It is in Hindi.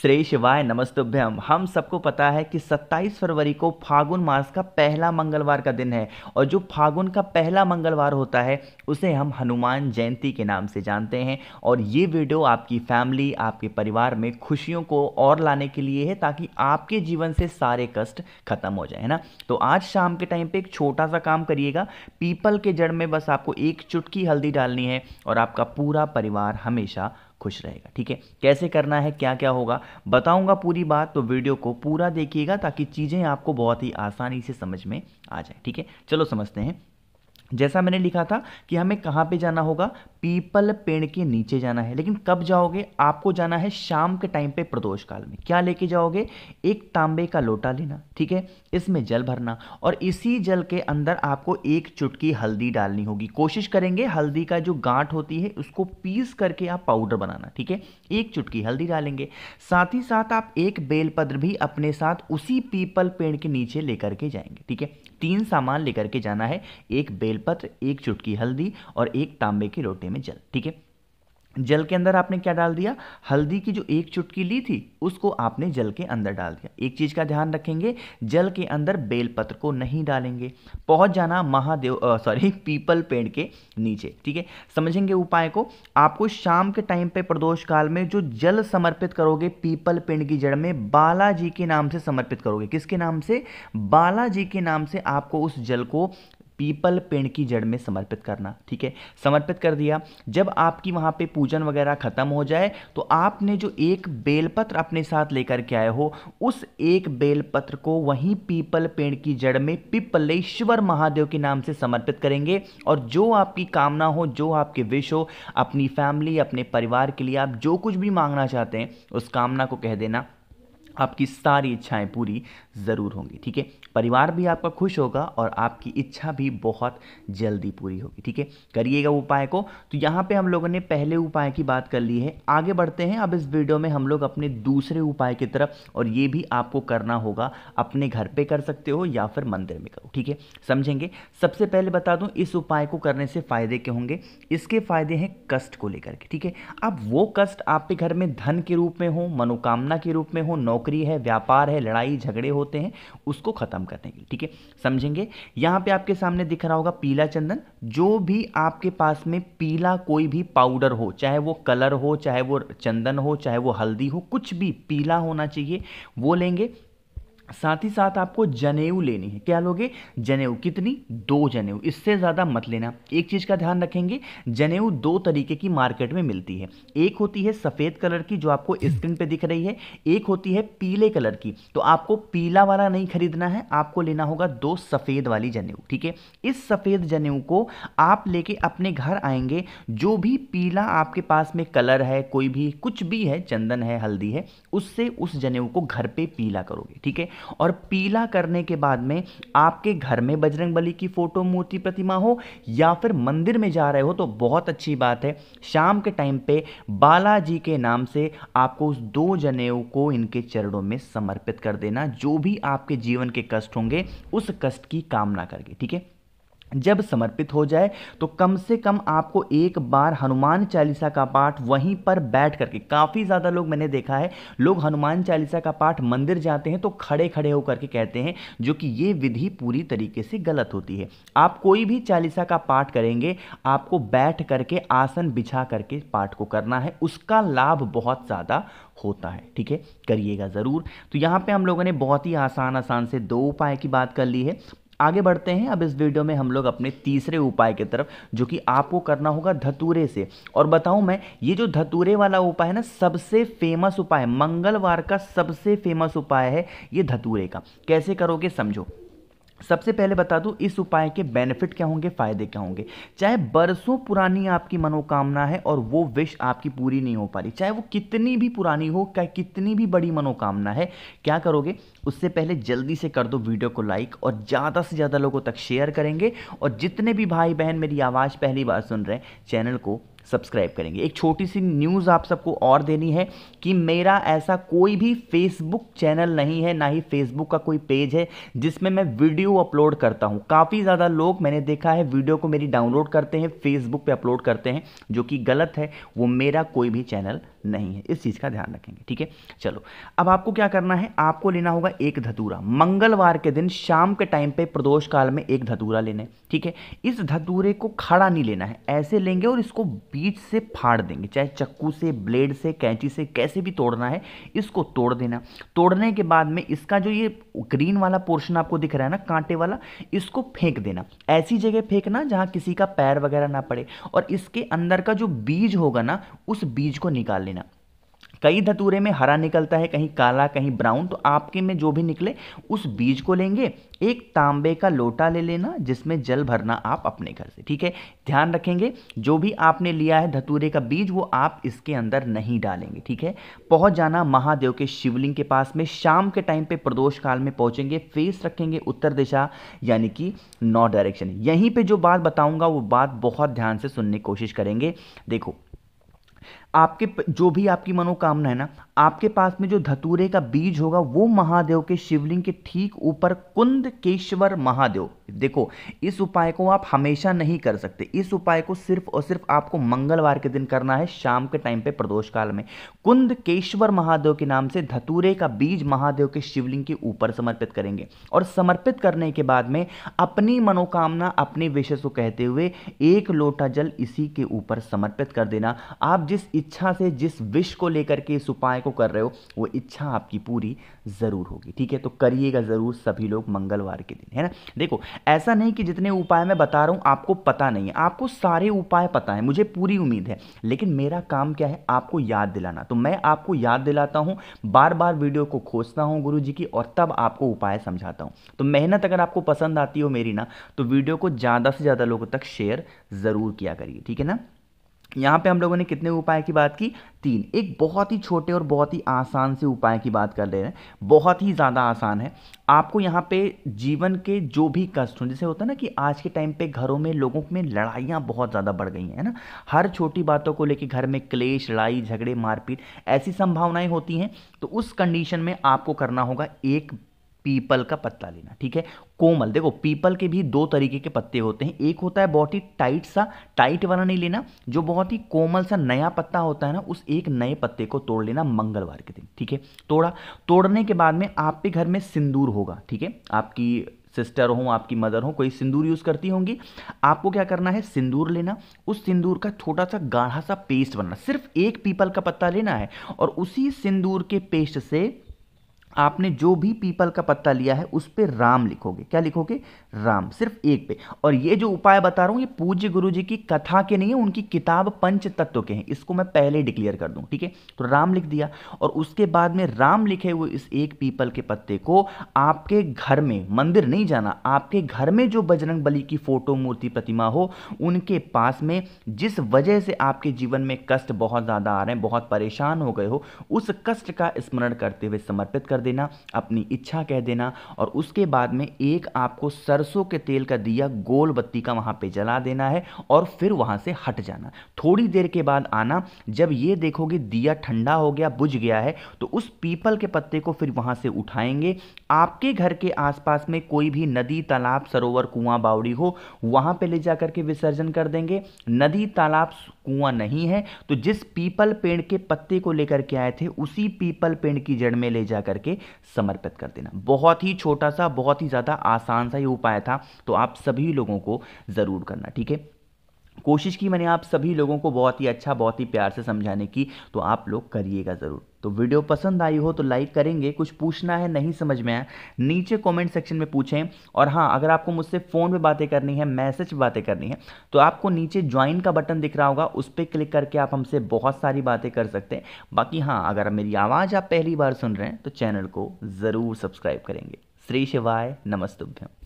श्री शिवाय नमस्तुभ्यम हम सबको पता है कि 27 फरवरी को फागुन मास का पहला मंगलवार का दिन है और जो फागुन का पहला मंगलवार होता है उसे हम हनुमान जयंती के नाम से जानते हैं और ये वीडियो आपकी फैमिली आपके परिवार में खुशियों को और लाने के लिए है ताकि आपके जीवन से सारे कष्ट खत्म हो जाए है ना तो आज शाम के टाइम पर एक छोटा सा काम करिएगा पीपल के जड़ में बस आपको एक चुटकी हल्दी डालनी है और आपका पूरा परिवार हमेशा खुश रहेगा ठीक है कैसे करना है क्या क्या होगा बताऊंगा पूरी बात तो वीडियो को पूरा देखिएगा ताकि चीज़ें आपको बहुत ही आसानी से समझ में आ जाए ठीक है चलो समझते हैं जैसा मैंने लिखा था कि हमें कहाँ पे जाना होगा पीपल पेड़ के नीचे जाना है लेकिन कब जाओगे आपको जाना है शाम के टाइम पे प्रदोष काल में क्या लेके जाओगे एक तांबे का लोटा लेना ठीक है इसमें जल भरना और इसी जल के अंदर आपको एक चुटकी हल्दी डालनी होगी कोशिश करेंगे हल्दी का जो गांठ होती है उसको पीस करके आप पाउडर बनाना ठीक है एक चुटकी हल्दी डालेंगे साथ ही साथ आप एक बेलपत्र भी अपने साथ उसी पीपल पेड़ के नीचे लेकर के जाएंगे ठीक है तीन सामान लेकर के जाना है एक बेलपत्र एक चुटकी हल्दी और एक तांबे के लोटे में जल ठीक है जल के अंदर आपने क्या डाल दिया हल्दी की जो एक चुटकी ली थी उसको आपने जल के अंदर डाल दिया एक चीज़ का ध्यान रखेंगे जल के अंदर बेलपत्र को नहीं डालेंगे पहुंच जाना महादेव सॉरी पीपल पेड़ के नीचे ठीक है समझेंगे उपाय को आपको शाम के टाइम पे प्रदोष काल में जो जल समर्पित करोगे पीपल पेड़ की जड़ में बालाजी के नाम से समर्पित करोगे किसके नाम से बालाजी के नाम से आपको उस जल को पीपल पेड़ की जड़ में समर्पित करना ठीक है समर्पित कर दिया जब आपकी वहाँ पे पूजन वगैरह खत्म हो जाए तो आपने जो एक बेलपत्र अपने साथ लेकर के आए हो उस एक बेलपत्र को वहीं पीपल पेड़ की जड़ में पिपलेश्वर महादेव के नाम से समर्पित करेंगे और जो आपकी कामना हो जो आपके विश हो अपनी फैमिली अपने परिवार के लिए आप जो कुछ भी मांगना चाहते हैं उस कामना को कह देना आपकी सारी इच्छाएं पूरी ज़रूर होंगी ठीक है परिवार भी आपका खुश होगा और आपकी इच्छा भी बहुत जल्दी पूरी होगी ठीक है करिएगा उपाय को तो यहाँ पे हम लोगों ने पहले उपाय की बात कर ली है आगे बढ़ते हैं अब इस वीडियो में हम लोग अपने दूसरे उपाय की तरफ और ये भी आपको करना होगा अपने घर पर कर सकते हो या फिर मंदिर में करो ठीक है समझेंगे सबसे पहले बता दूँ इस उपाय को करने से फ़ायदे के होंगे इसके फ़ायदे हैं कष्ट को लेकर के ठीक है अब वो कष्ट आपके घर में धन के रूप में हो मनोकामना के रूप में हो नौकरी नौकरी है व्यापार है लड़ाई झगड़े होते हैं उसको ख़त्म करने के लिए ठीक है समझेंगे यहाँ पे आपके सामने दिख रहा होगा पीला चंदन जो भी आपके पास में पीला कोई भी पाउडर हो चाहे वो कलर हो चाहे वो चंदन हो चाहे वो हल्दी हो कुछ भी पीला होना चाहिए वो लेंगे साथ ही साथ आपको जनेऊ लेनी है क्या लोगे जनेऊ कितनी दो जनेऊ इससे ज़्यादा मत लेना एक चीज़ का ध्यान रखेंगे जनेऊ दो तरीके की मार्केट में मिलती है एक होती है सफ़ेद कलर की जो आपको स्क्रीन पे दिख रही है एक होती है पीले कलर की तो आपको पीला वाला नहीं खरीदना है आपको लेना होगा दो सफ़ेद वाली जनेऊ ठीक है इस सफ़ेद जनेऊ को आप लेके अपने घर आएंगे जो भी पीला आपके पास में कलर है कोई भी कुछ भी है चंदन है हल्दी है उससे उस जनेऊ को घर पर पीला करोगे ठीक है और पीला करने के बाद में आपके घर में बजरंग बली की फ़ोटो मूर्ति प्रतिमा हो या फिर मंदिर में जा रहे हो तो बहुत अच्छी बात है शाम के टाइम पे बालाजी के नाम से आपको उस दो जनेऊ को इनके चरणों में समर्पित कर देना जो भी आपके जीवन के कष्ट होंगे उस कष्ट की कामना करके ठीक है जब समर्पित हो जाए तो कम से कम आपको एक बार हनुमान चालीसा का पाठ वहीं पर बैठ करके काफ़ी ज़्यादा लोग मैंने देखा है लोग हनुमान चालीसा का पाठ मंदिर जाते हैं तो खड़े खड़े होकर के कहते हैं जो कि ये विधि पूरी तरीके से गलत होती है आप कोई भी चालीसा का पाठ करेंगे आपको बैठ करके आसन बिछा करके पाठ को करना है उसका लाभ बहुत ज़्यादा होता है ठीक है करिएगा ज़रूर तो यहाँ पर हम लोगों ने बहुत ही आसान आसान से दो उपाय की बात कर ली है आगे बढ़ते हैं अब इस वीडियो में हम लोग अपने तीसरे उपाय की तरफ जो कि आपको करना होगा धतूरे से और बताऊं मैं ये जो धतूरे वाला उपाय है ना सबसे फेमस उपाय मंगलवार का सबसे फेमस उपाय है ये धतूरे का कैसे करोगे समझो सबसे पहले बता दूं इस उपाय के बेनिफिट क्या होंगे फायदे क्या होंगे चाहे बरसों पुरानी आपकी मनोकामना है और वो विश आपकी पूरी नहीं हो पा रही चाहे वो कितनी भी पुरानी हो चाहे कितनी भी बड़ी मनोकामना है क्या करोगे उससे पहले जल्दी से कर दो वीडियो को लाइक और ज़्यादा से ज़्यादा लोगों तक शेयर करेंगे और जितने भी भाई बहन मेरी आवाज़ पहली बार सुन रहे हैं चैनल को सब्सक्राइब करेंगे एक छोटी सी न्यूज़ आप सबको और देनी है कि मेरा ऐसा कोई भी फेसबुक चैनल नहीं है ना ही फेसबुक का कोई पेज है जिसमें मैं वीडियो अपलोड करता हूँ काफ़ी ज़्यादा लोग मैंने देखा है वीडियो को मेरी डाउनलोड करते हैं फेसबुक पर अपलोड करते हैं जो कि गलत है वो मेरा कोई भी चैनल नहीं है इस चीज़ का ध्यान रखेंगे ठीक है चलो अब आपको क्या करना है आपको लेना होगा एक धतूरा मंगलवार के दिन शाम के टाइम पे प्रदोष काल में एक धतूरा लेने ठीक है इस धतूरे को खड़ा नहीं लेना है ऐसे लेंगे और इसको बीच से फाड़ देंगे चाहे चक्कू से ब्लेड से कैंची से कैसे भी तोड़ना है इसको तोड़ देना तोड़ने के बाद में इसका जो ये ग्रीन वाला पोर्शन आपको दिख रहा है ना कांटे वाला इसको फेंक देना ऐसी जगह फेंकना जहां किसी का पैर वगैरह ना पड़े और इसके अंदर का जो बीज होगा ना उस बीज को निकाल लेना कई धतूरे में हरा निकलता है कहीं काला कहीं ब्राउन तो आपके में जो भी निकले उस बीज को लेंगे एक तांबे का लोटा ले लेना जिसमें जल भरना आप अपने घर से ठीक है ध्यान रखेंगे जो भी आपने लिया है धतूरे का बीज वो आप इसके अंदर नहीं डालेंगे ठीक है पहुंच जाना महादेव के शिवलिंग के पास में शाम के टाइम पे प्रदोष काल में पहुंचेंगे फेस रखेंगे उत्तर दिशा यानी कि नॉर्थ डायरेक्शन यहीं पर जो बात बताऊंगा वो बात बहुत ध्यान से सुनने की कोशिश करेंगे देखो आपके जो भी आपकी मनोकामना है ना आपके पास में जो धतूरे का बीज होगा वो महादेव के शिवलिंग के ठीक ऊपर कुंद केशवर महादेव देखो इस उपाय को आप हमेशा नहीं कर सकते इस उपाय को सिर्फ और सिर्फ आपको मंगलवार के दिन करना है शाम के टाइम पे प्रदोष काल में कुंद केशवर महादेव के नाम से धतूरे का बीज महादेव के शिवलिंग के ऊपर समर्पित करेंगे और समर्पित करने के बाद में अपनी मनोकामना अपने विशेष को कहते हुए एक लोटा जल इसी के ऊपर समर्पित कर देना आप जिस इच्छा से जिस विष को लेकर के इस उपाय को कर रहे हो वो इच्छा आपकी पूरी ज़रूर होगी ठीक है तो करिएगा ज़रूर सभी लोग मंगलवार के दिन है ना देखो ऐसा नहीं कि जितने उपाय मैं बता रहा हूँ आपको पता नहीं है आपको सारे उपाय पता है मुझे पूरी उम्मीद है लेकिन मेरा काम क्या है आपको याद दिलाना तो मैं आपको याद दिलाता हूँ बार बार वीडियो को खोजता हूँ गुरु जी की और तब आपको उपाय समझाता हूँ तो मेहनत अगर आपको पसंद आती हो मेरी ना तो वीडियो को ज़्यादा से ज़्यादा लोगों तक शेयर ज़रूर किया करिए ठीक है ना यहाँ पे हम लोगों ने कितने उपाय की बात की तीन एक बहुत ही छोटे और बहुत ही आसान से उपाय की बात कर रहे हैं बहुत ही ज़्यादा आसान है आपको यहाँ पे जीवन के जो भी कष्ट हों जैसे होता है ना कि आज के टाइम पे घरों में लोगों में लड़ाइयाँ बहुत ज़्यादा बढ़ गई हैं ना हर छोटी बातों को लेकर घर में क्लेश लड़ाई झगड़े मारपीट ऐसी संभावनाएँ होती हैं तो उस कंडीशन में आपको करना होगा एक पीपल का पत्ता लेना ठीक है कोमल देखो पीपल के भी दो तरीके के पत्ते होते हैं एक होता है बहुत ही टाइट सा टाइट वाला नहीं लेना जो बहुत ही कोमल सा नया पत्ता होता है ना उस एक नए पत्ते को तोड़ लेना मंगलवार के दिन ठीक है तोड़ा तोड़ने के बाद में आपके घर में सिंदूर होगा ठीक है आपकी सिस्टर हो आपकी मदर हो कोई सिंदूर यूज़ करती होंगी आपको क्या करना है सिंदूर लेना उस सिंदूर का छोटा सा गाढ़ा सा पेस्ट बनाना सिर्फ एक पीपल का पत्ता लेना है और उसी सिंदूर के पेस्ट से आपने जो भी पीपल का पत्ता लिया है उस पर राम लिखोगे क्या लिखोगे राम सिर्फ एक पे और ये जो उपाय बता रहा हूँ ये पूज्य गुरु जी की कथा के नहीं है उनकी किताब पंच तत्व के हैं इसको मैं पहले डिक्लेयर कर दूँ ठीक है तो राम लिख दिया और उसके बाद में राम लिखे हुए इस एक पीपल के पत्ते को आपके घर में मंदिर नहीं जाना आपके घर में जो बजरंग बली की फोटो मूर्ति प्रतिमा हो उनके पास में जिस वजह से आपके जीवन में कष्ट बहुत ज़्यादा आ रहे हैं बहुत परेशान हो गए हो उस कष्ट का स्मरण करते हुए समर्पित कर देना अपनी इच्छा कह देना और उसके बाद में एक आपको सरसों के तेल का दिया गोल बत्ती का वहाँ पे जला देना है और फिर वहाँ से हट जाना थोड़ी देर के बाद आना जब ये देखोगे दिया ठंडा हो गया बुझ गया है तो उस पीपल के पत्ते को फिर वहाँ से उठाएंगे आपके घर के आसपास में कोई भी नदी तालाब सरोवर कुआं बावड़ी हो वहाँ पे ले जा के विसर्जन कर देंगे नदी तालाब कुआं नहीं है तो जिस पीपल पेड़ के पत्ते को लेकर के आए थे उसी पीपल पेड़ की जड़ में ले जा करके करके समर्पित कर देना बहुत ही छोटा सा बहुत ही ज़्यादा आसान सा ये उपाय था तो आप सभी लोगों को ज़रूर करना ठीक है कोशिश की मैंने आप सभी लोगों को बहुत ही अच्छा बहुत ही प्यार से समझाने की तो आप लोग करिएगा ज़रूर तो वीडियो पसंद आई हो तो लाइक करेंगे कुछ पूछना है नहीं समझ में आया नीचे कमेंट सेक्शन में पूछें और हाँ अगर आपको मुझसे फ़ोन पे बातें करनी है मैसेज बातें करनी है तो आपको नीचे ज्वाइन का बटन दिख रहा होगा उस पर क्लिक करके आप हमसे बहुत सारी बातें कर सकते हैं बाकी हाँ अगर मेरी आवाज़ आप पहली बार सुन रहे हैं तो चैनल को ज़रूर सब्सक्राइब करेंगे श्री शिवाय नमस्तुभ्यम